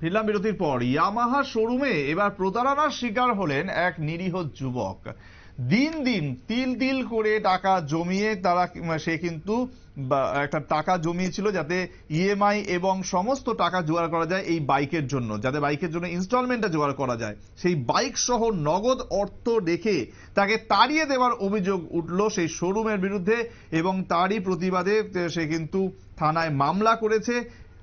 ফিরলাম বিরতির পর ইয়ামাহা শোরুমে এবার প্রতারণার শিকার হলেন এক নিরীহ যুবক দিন দিন তিল তিল করে টাকা জমিয়ে তারা সে কিন্তু একটা টাকা জমিয়েছিল যাতে ইএমআই এবং সমস্ত টাকা জোগাড় করা যায় এই বাইকের জন্য যাতে বাইকের জন্য ইনস্টলমেন্টটা জোগাড় করা যায় সেই বাইক সহ নগদ অর্থ রেখে তাকে তাড়িয়ে দেওয়ার অভিযোগ উঠল সেই শোরুমের বিরুদ্ধে এবং তারই প্রতিবাদে সে কিন্তু থানায় মামলা করেছে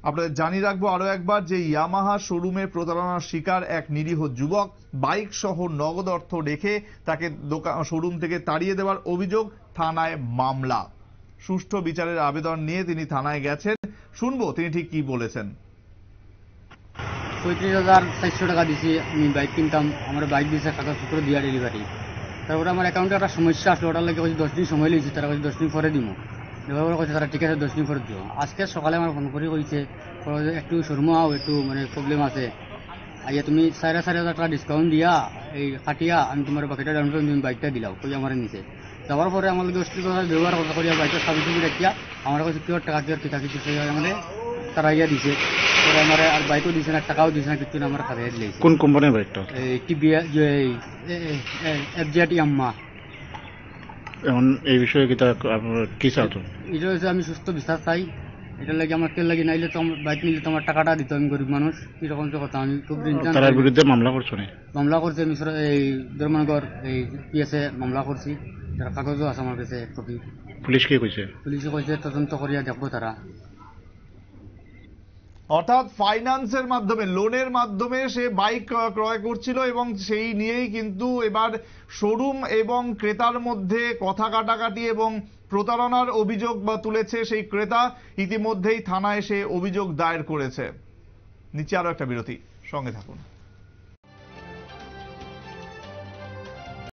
আপনাদের জানিয়ে রাখবো আরো একবার যে ইয়ামাহা শোরুমে প্রতারণার শিকার এক নিরীহ যুবক বাইক সহ নগদ অর্থ রেখে তাকে দোকান শোরুম থেকে তাড়িয়ে দেওয়ার অভিযোগ থানায় মামলা সুষ্ঠু বিচারের আবেদন নিয়ে তিনি থানায় গেছেন শুনবো তিনি ঠিক কি বলেছেন পঁয়ত্রিশ হাজার চারশো টাকা দিছি আমি বাইক কিনতাম আমার বাইক দিয়েছে টাকা সূত্র দিয়া ডেলিভারি তারপরে আমার অ্যাকাউন্টে একটা সমস্যা আসলো ওটার লাগে দশ দিন সময় লেগেছি তারা দশ দিন পরে দিব ব্যবহার করছে তারা ঠিক আছে দশ মিনিট দিও আজকে সকালে আমার ফোন করে কইছে একটু শর্মা একটু মানে প্রবলেম আছে আইয়া তুমি সাড়ে সাড়ে হাজার টাকা ডিসকাউন্ট দিয়া এই কাটিয়া আমি তোমার বাকিটা ডাউন করে তুমি বাইকটা দিলাও কই আমার নিচে যাওয়ার পরে আমার লোক অস্ত্র কথা ব্যবহার করতে করিয়া বাইকটা সাবি তুমি রাখিয়া আমার কাছে কিয় টাকা কিওর কিতা কিছু সেই আমাদের তারা ইয়া দিছে পরে আমার আর বাইকও দিছে না টাকাও দিছে না কিছু না আমার খাতে দিলেছে কোন কোম্পানির বাইকটা এই টিবিয়া এই এফ এখন এই বিষয়ে কি কি চাও এটা হচ্ছে আমি সুস্থ বিশ্বাস চাই এটা লাগে আমার তেল লাগে নাইলে তো আমার বাইক নিলে তো আমার টাকাটা দিত আমি গরিব মানুষ এরকম তো কথা আমি খুব তার বিরুদ্ধে মামলা করছো নি মামলা করছি আমি এই ধর্মনগর এই পিএসএ মামলা করছি তার কাগজও আছে আমার কাছে কপি পুলিশ কি কইছে পুলিশে কইছে তদন্ত করিয়া দেখবো তারা অর্থাৎ ফাইন্যান্সের মাধ্যমে লোনের মাধ্যমে সে বাইক ক্রয় করছিল এবং সেই নিয়েই কিন্তু এবার শোরুম এবং ক্রেতার মধ্যে কথা কাটাকাটি এবং প্রতারণার অভিযোগ বা তুলেছে সেই ক্রেতা ইতিমধ্যেই থানায় সে অভিযোগ দায়ের করেছে নিচে আরও একটা বিরতি সঙ্গে থাকুন